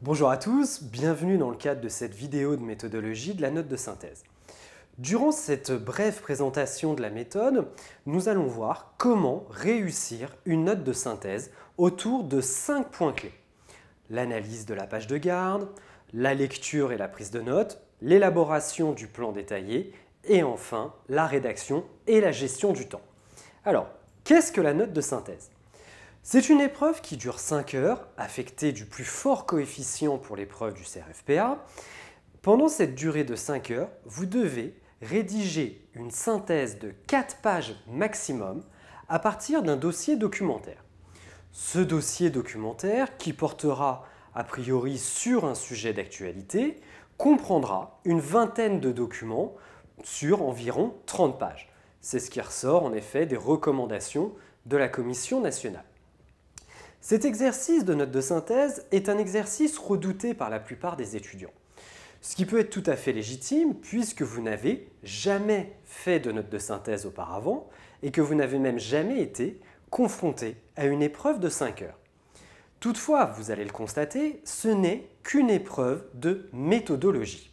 Bonjour à tous, bienvenue dans le cadre de cette vidéo de méthodologie de la note de synthèse. Durant cette brève présentation de la méthode, nous allons voir comment réussir une note de synthèse autour de 5 points clés. L'analyse de la page de garde, la lecture et la prise de notes, l'élaboration du plan détaillé et enfin la rédaction et la gestion du temps. Alors, qu'est-ce que la note de synthèse c'est une épreuve qui dure 5 heures, affectée du plus fort coefficient pour l'épreuve du CRFPA. Pendant cette durée de 5 heures, vous devez rédiger une synthèse de 4 pages maximum à partir d'un dossier documentaire. Ce dossier documentaire, qui portera a priori sur un sujet d'actualité, comprendra une vingtaine de documents sur environ 30 pages. C'est ce qui ressort en effet des recommandations de la Commission nationale. Cet exercice de note de synthèse est un exercice redouté par la plupart des étudiants. Ce qui peut être tout à fait légitime puisque vous n'avez jamais fait de note de synthèse auparavant et que vous n'avez même jamais été confronté à une épreuve de 5 heures. Toutefois, vous allez le constater, ce n'est qu'une épreuve de méthodologie.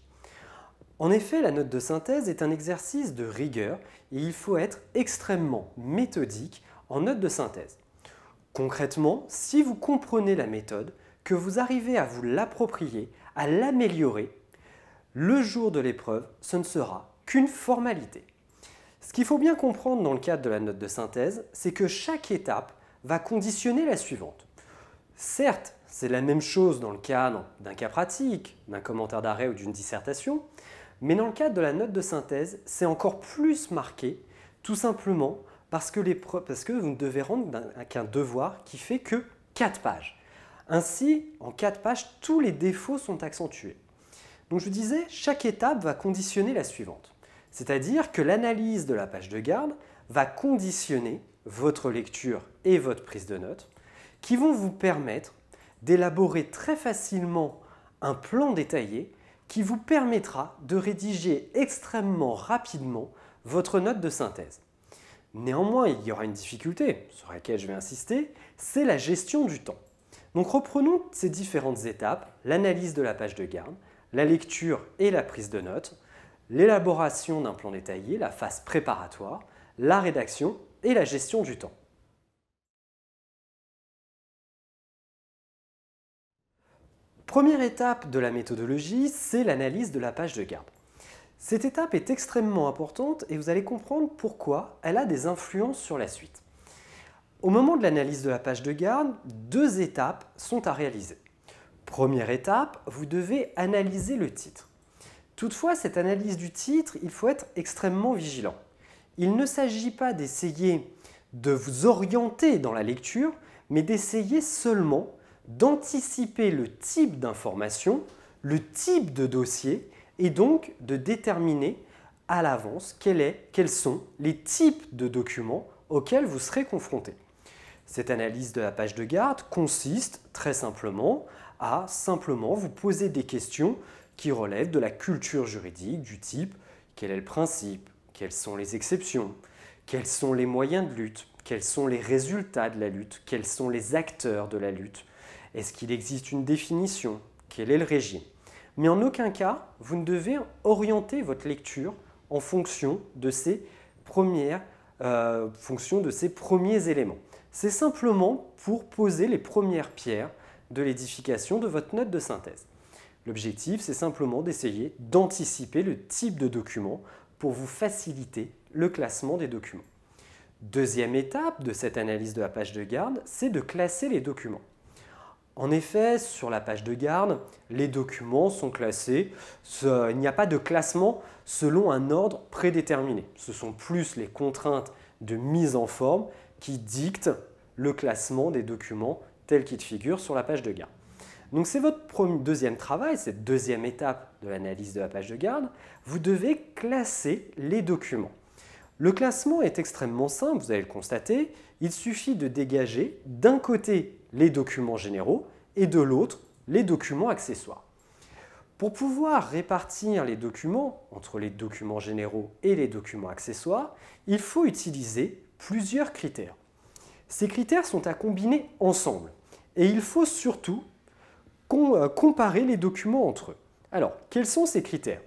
En effet, la note de synthèse est un exercice de rigueur et il faut être extrêmement méthodique en note de synthèse. Concrètement, si vous comprenez la méthode, que vous arrivez à vous l'approprier, à l'améliorer, le jour de l'épreuve, ce ne sera qu'une formalité. Ce qu'il faut bien comprendre dans le cadre de la note de synthèse, c'est que chaque étape va conditionner la suivante. Certes, c'est la même chose dans le cadre d'un cas pratique, d'un commentaire d'arrêt ou d'une dissertation, mais dans le cadre de la note de synthèse, c'est encore plus marqué, tout simplement parce que, les, que vous ne devez rendre qu'un devoir qui fait que 4 pages. Ainsi, en 4 pages, tous les défauts sont accentués. Donc je vous disais, chaque étape va conditionner la suivante. C'est-à-dire que l'analyse de la page de garde va conditionner votre lecture et votre prise de notes, qui vont vous permettre d'élaborer très facilement un plan détaillé qui vous permettra de rédiger extrêmement rapidement votre note de synthèse. Néanmoins, il y aura une difficulté, sur laquelle je vais insister, c'est la gestion du temps. Donc reprenons ces différentes étapes, l'analyse de la page de garde, la lecture et la prise de notes, l'élaboration d'un plan détaillé, la phase préparatoire, la rédaction et la gestion du temps. Première étape de la méthodologie, c'est l'analyse de la page de garde. Cette étape est extrêmement importante et vous allez comprendre pourquoi elle a des influences sur la suite. Au moment de l'analyse de la page de garde, deux étapes sont à réaliser. Première étape, vous devez analyser le titre. Toutefois, cette analyse du titre, il faut être extrêmement vigilant. Il ne s'agit pas d'essayer de vous orienter dans la lecture, mais d'essayer seulement d'anticiper le type d'information, le type de dossier et donc de déterminer à l'avance quels sont les types de documents auxquels vous serez confronté. Cette analyse de la page de garde consiste très simplement à simplement vous poser des questions qui relèvent de la culture juridique du type quel est le principe, quelles sont les exceptions, quels sont les moyens de lutte, quels sont les résultats de la lutte, quels sont les acteurs de la lutte, est-ce qu'il existe une définition, quel est le régime. Mais en aucun cas, vous ne devez orienter votre lecture en fonction de ces premières euh, de ces premiers éléments. C'est simplement pour poser les premières pierres de l'édification de votre note de synthèse. L'objectif, c'est simplement d'essayer d'anticiper le type de document pour vous faciliter le classement des documents. Deuxième étape de cette analyse de la page de garde, c'est de classer les documents. En effet, sur la page de garde, les documents sont classés. il n'y a pas de classement selon un ordre prédéterminé. Ce sont plus les contraintes de mise en forme qui dictent le classement des documents tels qu'ils figurent sur la page de garde. Donc c'est votre deuxième travail, cette deuxième étape de l'analyse de la page de garde. Vous devez classer les documents. Le classement est extrêmement simple, vous allez le constater. Il suffit de dégager d'un côté les documents généraux et de l'autre les documents accessoires. Pour pouvoir répartir les documents entre les documents généraux et les documents accessoires, il faut utiliser plusieurs critères. Ces critères sont à combiner ensemble et il faut surtout euh, comparer les documents entre eux. Alors, quels sont ces critères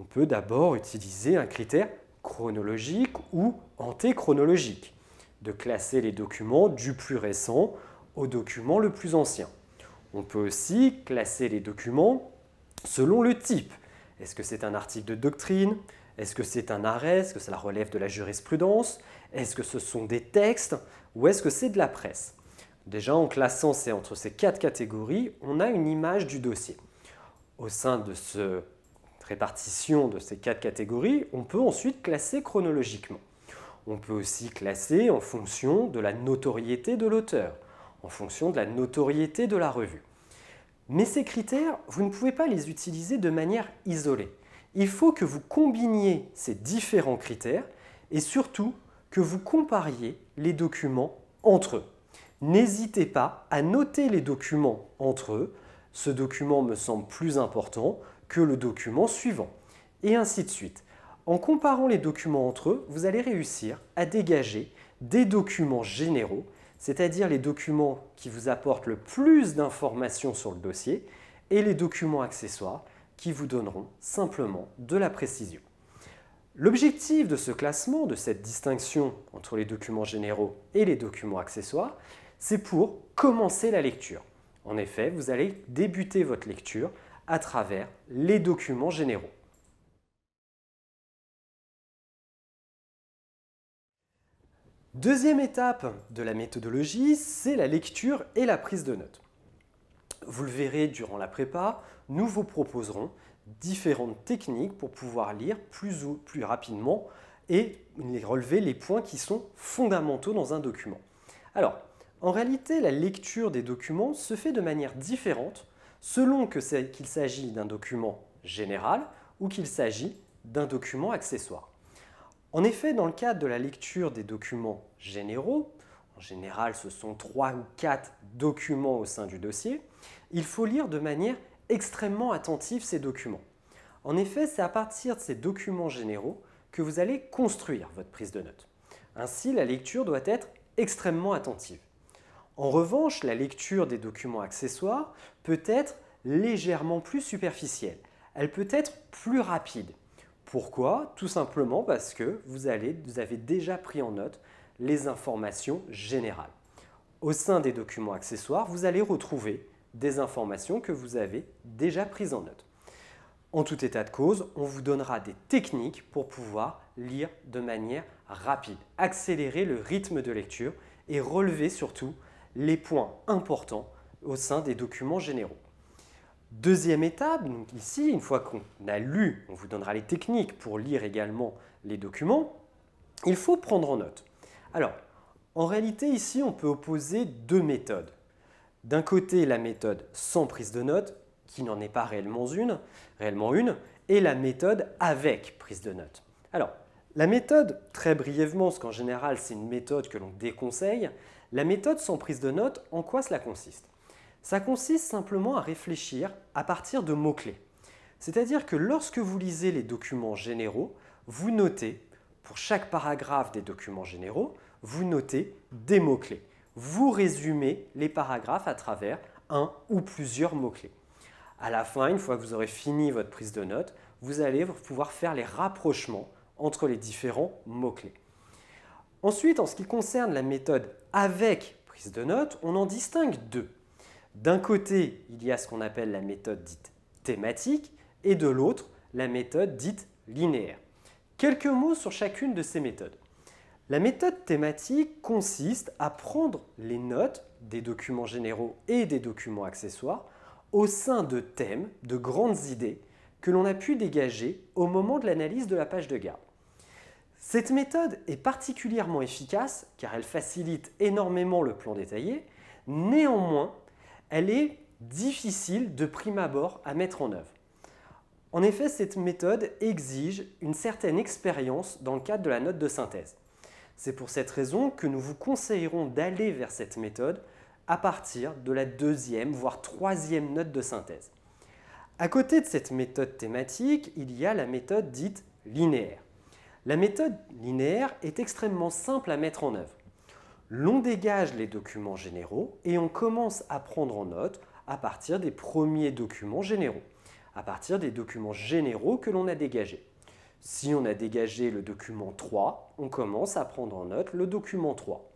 On peut d'abord utiliser un critère chronologique ou antéchronologique, de classer les documents du plus récent au document le plus ancien. On peut aussi classer les documents selon le type. Est-ce que c'est un article de doctrine Est-ce que c'est un arrêt Est-ce que cela relève de la jurisprudence Est-ce que ce sont des textes Ou est-ce que c'est de la presse Déjà, en classant entre ces quatre catégories, on a une image du dossier. Au sein de ce répartition de ces quatre catégories, on peut ensuite classer chronologiquement. On peut aussi classer en fonction de la notoriété de l'auteur, en fonction de la notoriété de la revue. Mais ces critères, vous ne pouvez pas les utiliser de manière isolée. Il faut que vous combiniez ces différents critères et surtout que vous compariez les documents entre eux. N'hésitez pas à noter les documents entre eux. Ce document me semble plus important, le document suivant, et ainsi de suite. En comparant les documents entre eux, vous allez réussir à dégager des documents généraux, c'est-à-dire les documents qui vous apportent le plus d'informations sur le dossier, et les documents accessoires qui vous donneront simplement de la précision. L'objectif de ce classement, de cette distinction entre les documents généraux et les documents accessoires, c'est pour commencer la lecture. En effet, vous allez débuter votre lecture à travers les documents généraux. Deuxième étape de la méthodologie, c'est la lecture et la prise de notes. Vous le verrez durant la prépa, nous vous proposerons différentes techniques pour pouvoir lire plus ou plus rapidement et relever les points qui sont fondamentaux dans un document. Alors, en réalité, la lecture des documents se fait de manière différente selon qu'il s'agit d'un document général ou qu'il s'agit d'un document accessoire. En effet, dans le cadre de la lecture des documents généraux, en général ce sont trois ou quatre documents au sein du dossier, il faut lire de manière extrêmement attentive ces documents. En effet, c'est à partir de ces documents généraux que vous allez construire votre prise de notes. Ainsi, la lecture doit être extrêmement attentive. En revanche, la lecture des documents accessoires peut être légèrement plus superficielle. Elle peut être plus rapide. Pourquoi Tout simplement parce que vous, avez déjà pris en note les informations générales. Au sein des documents accessoires, vous allez retrouver des informations que vous avez déjà prises en note. En tout état de cause, on vous donnera des techniques pour pouvoir lire de manière rapide, accélérer le rythme de lecture et relever surtout les points importants au sein des documents généraux. Deuxième étape, donc ici, une fois qu'on a lu, on vous donnera les techniques pour lire également les documents, il faut prendre en note. Alors, en réalité, ici, on peut opposer deux méthodes. D'un côté, la méthode sans prise de notes, qui n'en est pas réellement une, réellement une, et la méthode avec prise de notes. Alors, la méthode, très brièvement, parce qu'en général, c'est une méthode que l'on déconseille, la méthode sans prise de notes, en quoi cela consiste Ça consiste simplement à réfléchir à partir de mots-clés. C'est-à-dire que lorsque vous lisez les documents généraux, vous notez, pour chaque paragraphe des documents généraux, vous notez des mots-clés. Vous résumez les paragraphes à travers un ou plusieurs mots-clés. À la fin, une fois que vous aurez fini votre prise de notes, vous allez pouvoir faire les rapprochements entre les différents mots-clés. Ensuite, en ce qui concerne la méthode avec prise de notes, on en distingue deux. D'un côté, il y a ce qu'on appelle la méthode dite thématique et de l'autre, la méthode dite linéaire. Quelques mots sur chacune de ces méthodes. La méthode thématique consiste à prendre les notes des documents généraux et des documents accessoires au sein de thèmes, de grandes idées que l'on a pu dégager au moment de l'analyse de la page de garde. Cette méthode est particulièrement efficace car elle facilite énormément le plan détaillé. Néanmoins, elle est difficile de prime abord à mettre en œuvre. En effet, cette méthode exige une certaine expérience dans le cadre de la note de synthèse. C'est pour cette raison que nous vous conseillerons d'aller vers cette méthode à partir de la deuxième, voire troisième note de synthèse. À côté de cette méthode thématique, il y a la méthode dite linéaire. La méthode linéaire est extrêmement simple à mettre en œuvre. L'on dégage les documents généraux et on commence à prendre en note à partir des premiers documents généraux, à partir des documents généraux que l'on a dégagés. Si on a dégagé le document 3, on commence à prendre en note le document 3.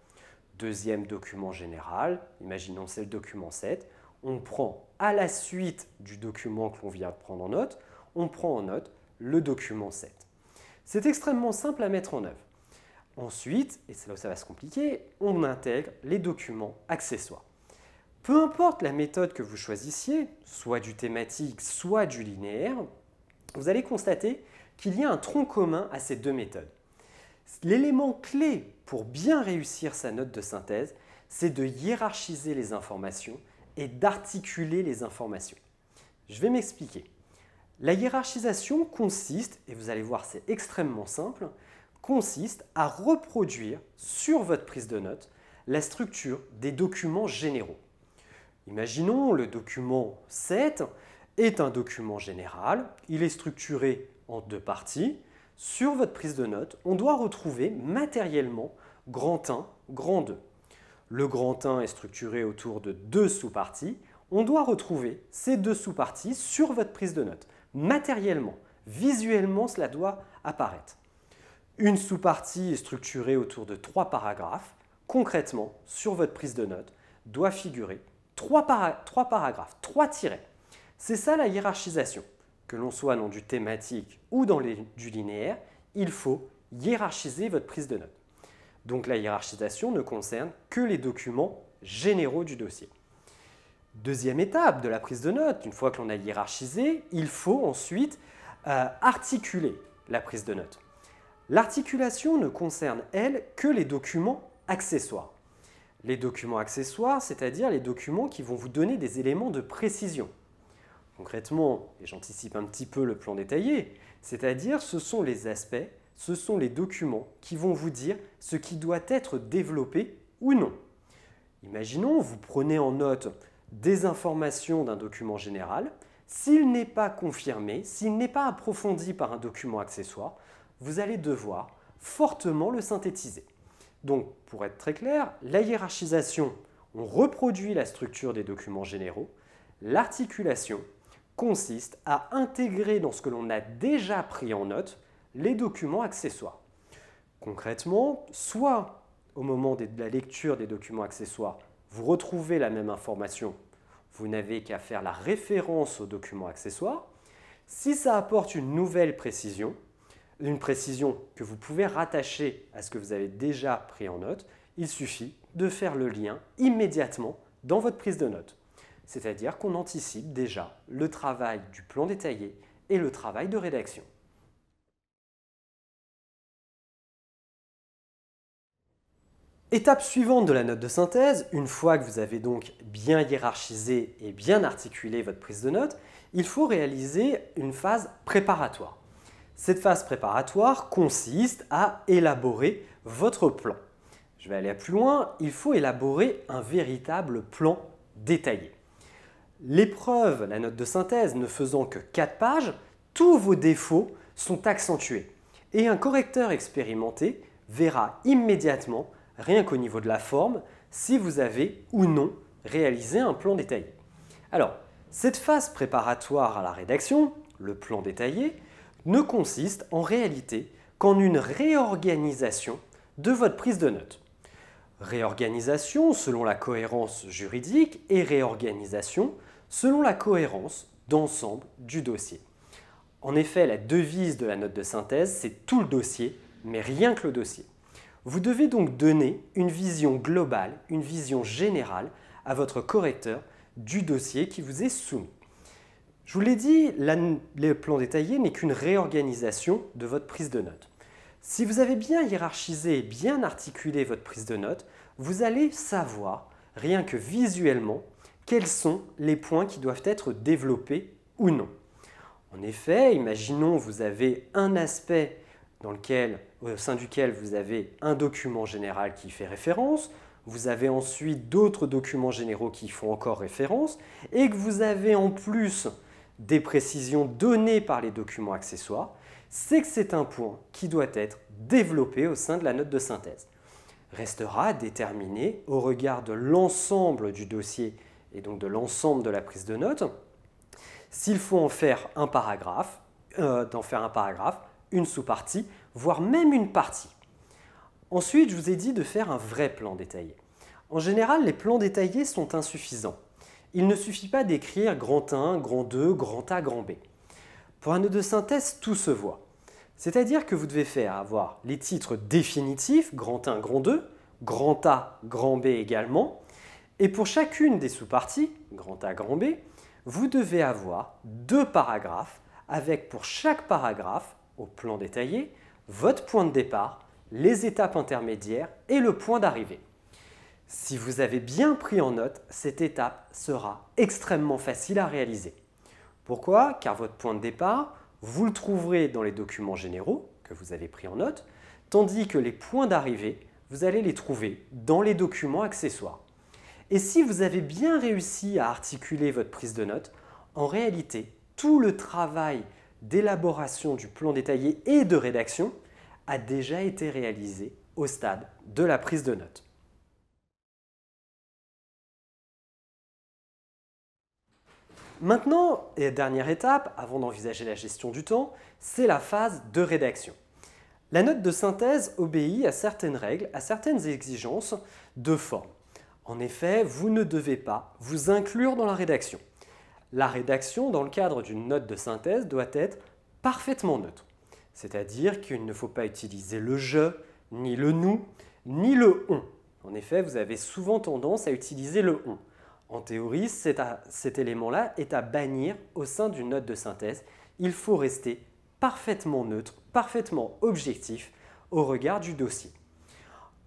Deuxième document général, imaginons c'est le document 7, on prend à la suite du document que l'on vient de prendre en note, on prend en note le document 7. C'est extrêmement simple à mettre en œuvre. Ensuite, et c'est là où ça va se compliquer, on intègre les documents accessoires. Peu importe la méthode que vous choisissiez, soit du thématique, soit du linéaire, vous allez constater qu'il y a un tronc commun à ces deux méthodes. L'élément clé pour bien réussir sa note de synthèse, c'est de hiérarchiser les informations et d'articuler les informations. Je vais m'expliquer. La hiérarchisation consiste, et vous allez voir c'est extrêmement simple, consiste à reproduire sur votre prise de notes la structure des documents généraux. Imaginons le document 7 est un document général, il est structuré en deux parties. Sur votre prise de notes, on doit retrouver matériellement grand 1, grand 2. Le grand 1 est structuré autour de deux sous-parties. On doit retrouver ces deux sous-parties sur votre prise de notes matériellement, visuellement, cela doit apparaître. Une sous-partie est structurée autour de trois paragraphes. Concrètement, sur votre prise de notes, doit figurer trois, paragraphes, trois tirets. C'est ça la hiérarchisation. Que l'on soit dans du thématique ou dans du linéaire, il faut hiérarchiser votre prise de notes. Donc la hiérarchisation ne concerne que les documents généraux du dossier. Deuxième étape de la prise de notes, une fois que l'on a hiérarchisé, il faut ensuite euh, articuler la prise de notes. L'articulation ne concerne, elle, que les documents accessoires. Les documents accessoires, c'est-à-dire les documents qui vont vous donner des éléments de précision. Concrètement, et j'anticipe un petit peu le plan détaillé, c'est-à-dire ce sont les aspects, ce sont les documents qui vont vous dire ce qui doit être développé ou non. Imaginons, vous prenez en note des informations d'un document général, s'il n'est pas confirmé, s'il n'est pas approfondi par un document accessoire, vous allez devoir fortement le synthétiser. Donc, pour être très clair, la hiérarchisation, on reproduit la structure des documents généraux. L'articulation consiste à intégrer dans ce que l'on a déjà pris en note les documents accessoires. Concrètement, soit au moment de la lecture des documents accessoires, vous retrouvez la même information. Vous n'avez qu'à faire la référence au document accessoire. Si ça apporte une nouvelle précision, une précision que vous pouvez rattacher à ce que vous avez déjà pris en note, il suffit de faire le lien immédiatement dans votre prise de note. C'est-à-dire qu'on anticipe déjà le travail du plan détaillé et le travail de rédaction. Étape suivante de la note de synthèse, une fois que vous avez donc bien hiérarchisé et bien articulé votre prise de note, il faut réaliser une phase préparatoire. Cette phase préparatoire consiste à élaborer votre plan. Je vais aller plus loin, il faut élaborer un véritable plan détaillé. L'épreuve, la note de synthèse, ne faisant que 4 pages, tous vos défauts sont accentués et un correcteur expérimenté verra immédiatement rien qu'au niveau de la forme, si vous avez ou non réalisé un plan détaillé. Alors, cette phase préparatoire à la rédaction, le plan détaillé, ne consiste en réalité qu'en une réorganisation de votre prise de notes. Réorganisation selon la cohérence juridique et réorganisation selon la cohérence d'ensemble du dossier. En effet, la devise de la note de synthèse, c'est tout le dossier, mais rien que le dossier. Vous devez donc donner une vision globale, une vision générale à votre correcteur du dossier qui vous est soumis. Je vous l'ai dit, le plan détaillé n'est qu'une réorganisation de votre prise de notes. Si vous avez bien hiérarchisé et bien articulé votre prise de notes, vous allez savoir, rien que visuellement, quels sont les points qui doivent être développés ou non. En effet, imaginons vous avez un aspect dans lequel au sein duquel vous avez un document général qui fait référence, vous avez ensuite d'autres documents généraux qui font encore référence, et que vous avez en plus des précisions données par les documents accessoires, c'est que c'est un point qui doit être développé au sein de la note de synthèse. Restera déterminé au regard de l'ensemble du dossier et donc de l'ensemble de la prise de note, s'il faut en faire un paragraphe, euh, d'en faire un paragraphe, une sous-partie voire même une partie. Ensuite, je vous ai dit de faire un vrai plan détaillé. En général, les plans détaillés sont insuffisants. Il ne suffit pas d'écrire grand 1, grand 2, grand A, grand B. Pour un nœud de synthèse, tout se voit. C'est-à-dire que vous devez faire avoir les titres définitifs, grand 1, grand 2, grand A, grand B également, et pour chacune des sous-parties, grand A, grand B, vous devez avoir deux paragraphes avec pour chaque paragraphe, au plan détaillé, votre point de départ, les étapes intermédiaires et le point d'arrivée. Si vous avez bien pris en note, cette étape sera extrêmement facile à réaliser. Pourquoi Car votre point de départ, vous le trouverez dans les documents généraux que vous avez pris en note, tandis que les points d'arrivée, vous allez les trouver dans les documents accessoires. Et si vous avez bien réussi à articuler votre prise de note, en réalité, tout le travail d'élaboration du plan détaillé et de rédaction a déjà été réalisé au stade de la prise de notes. Maintenant, et dernière étape, avant d'envisager la gestion du temps, c'est la phase de rédaction. La note de synthèse obéit à certaines règles, à certaines exigences de forme. En effet, vous ne devez pas vous inclure dans la rédaction la rédaction dans le cadre d'une note de synthèse doit être parfaitement neutre. C'est-à-dire qu'il ne faut pas utiliser le je, ni le nous, ni le on. En effet, vous avez souvent tendance à utiliser le on. En théorie, cet élément-là est à bannir au sein d'une note de synthèse. Il faut rester parfaitement neutre, parfaitement objectif au regard du dossier.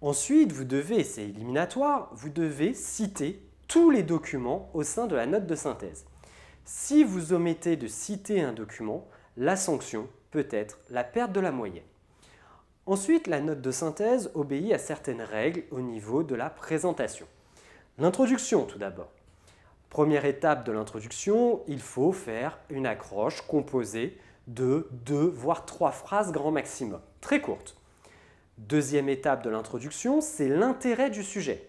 Ensuite, vous devez, c'est éliminatoire, vous devez citer tous les documents au sein de la note de synthèse. Si vous omettez de citer un document, la sanction peut être la perte de la moyenne. Ensuite, la note de synthèse obéit à certaines règles au niveau de la présentation. L'introduction tout d'abord. Première étape de l'introduction, il faut faire une accroche composée de deux voire trois phrases grand maximum, très courtes. Deuxième étape de l'introduction, c'est l'intérêt du sujet.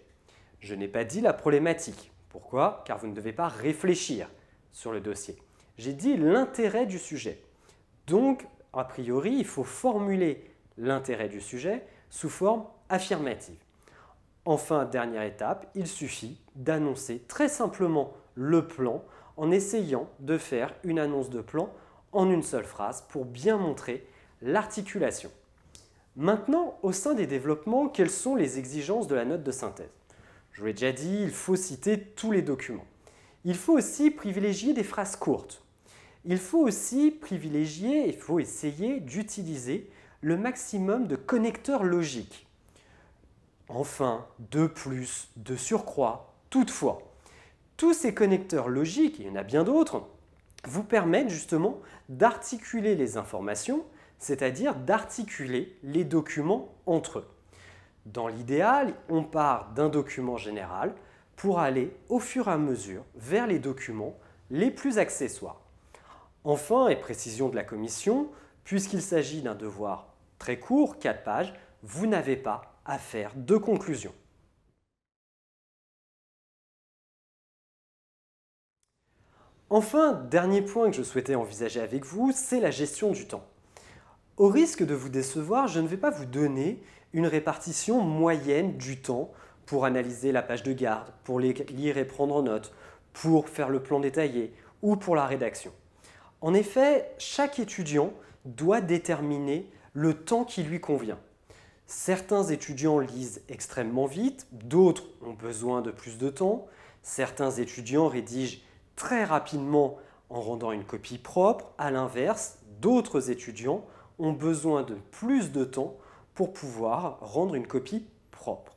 Je n'ai pas dit la problématique. Pourquoi Car vous ne devez pas réfléchir sur le dossier. J'ai dit l'intérêt du sujet. Donc, a priori, il faut formuler l'intérêt du sujet sous forme affirmative. Enfin, dernière étape, il suffit d'annoncer très simplement le plan en essayant de faire une annonce de plan en une seule phrase pour bien montrer l'articulation. Maintenant, au sein des développements, quelles sont les exigences de la note de synthèse Je vous l'ai déjà dit, il faut citer tous les documents. Il faut aussi privilégier des phrases courtes. Il faut aussi privilégier, il faut essayer d'utiliser le maximum de connecteurs logiques. Enfin, de plus, de surcroît, toutefois. Tous ces connecteurs logiques, il y en a bien d'autres, vous permettent justement d'articuler les informations, c'est-à-dire d'articuler les documents entre eux. Dans l'idéal, on part d'un document général pour aller au fur et à mesure vers les documents les plus accessoires. Enfin, et précision de la Commission, puisqu'il s'agit d'un devoir très court, 4 pages, vous n'avez pas à faire de conclusion. Enfin, dernier point que je souhaitais envisager avec vous, c'est la gestion du temps. Au risque de vous décevoir, je ne vais pas vous donner une répartition moyenne du temps pour analyser la page de garde, pour les lire et prendre note, pour faire le plan détaillé ou pour la rédaction. En effet, chaque étudiant doit déterminer le temps qui lui convient. Certains étudiants lisent extrêmement vite, d'autres ont besoin de plus de temps, certains étudiants rédigent très rapidement en rendant une copie propre, à l'inverse, d'autres étudiants ont besoin de plus de temps pour pouvoir rendre une copie propre.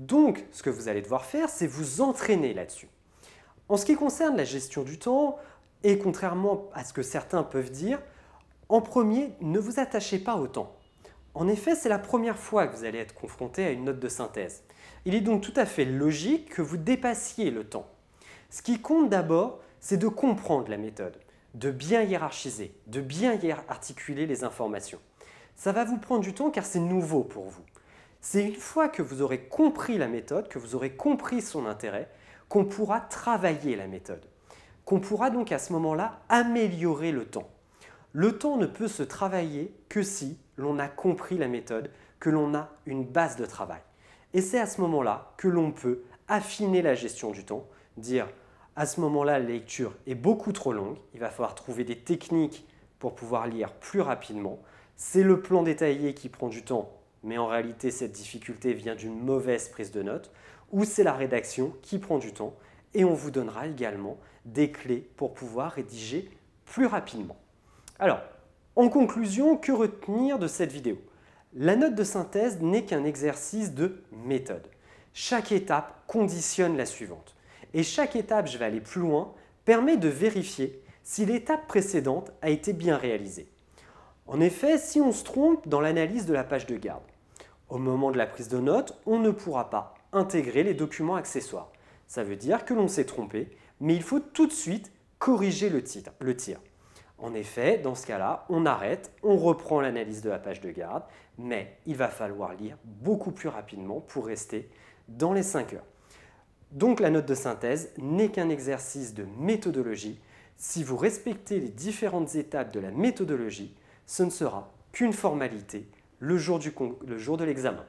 Donc, ce que vous allez devoir faire, c'est vous entraîner là-dessus. En ce qui concerne la gestion du temps, et contrairement à ce que certains peuvent dire, en premier, ne vous attachez pas au temps. En effet, c'est la première fois que vous allez être confronté à une note de synthèse. Il est donc tout à fait logique que vous dépassiez le temps. Ce qui compte d'abord, c'est de comprendre la méthode, de bien hiérarchiser, de bien articuler les informations. Ça va vous prendre du temps car c'est nouveau pour vous. C'est une fois que vous aurez compris la méthode, que vous aurez compris son intérêt, qu'on pourra travailler la méthode, qu'on pourra donc à ce moment-là améliorer le temps. Le temps ne peut se travailler que si l'on a compris la méthode, que l'on a une base de travail. Et c'est à ce moment-là que l'on peut affiner la gestion du temps, dire à ce moment-là la lecture est beaucoup trop longue, il va falloir trouver des techniques pour pouvoir lire plus rapidement, c'est le plan détaillé qui prend du temps, mais en réalité cette difficulté vient d'une mauvaise prise de notes, ou c'est la rédaction qui prend du temps, et on vous donnera également des clés pour pouvoir rédiger plus rapidement. Alors, en conclusion, que retenir de cette vidéo La note de synthèse n'est qu'un exercice de méthode. Chaque étape conditionne la suivante. Et chaque étape, je vais aller plus loin, permet de vérifier si l'étape précédente a été bien réalisée. En effet, si on se trompe dans l'analyse de la page de garde, au moment de la prise de note, on ne pourra pas intégrer les documents accessoires. Ça veut dire que l'on s'est trompé, mais il faut tout de suite corriger le, titre, le tir. En effet, dans ce cas-là, on arrête, on reprend l'analyse de la page de garde, mais il va falloir lire beaucoup plus rapidement pour rester dans les 5 heures. Donc la note de synthèse n'est qu'un exercice de méthodologie. Si vous respectez les différentes étapes de la méthodologie, ce ne sera qu'une formalité le jour, de l'examen.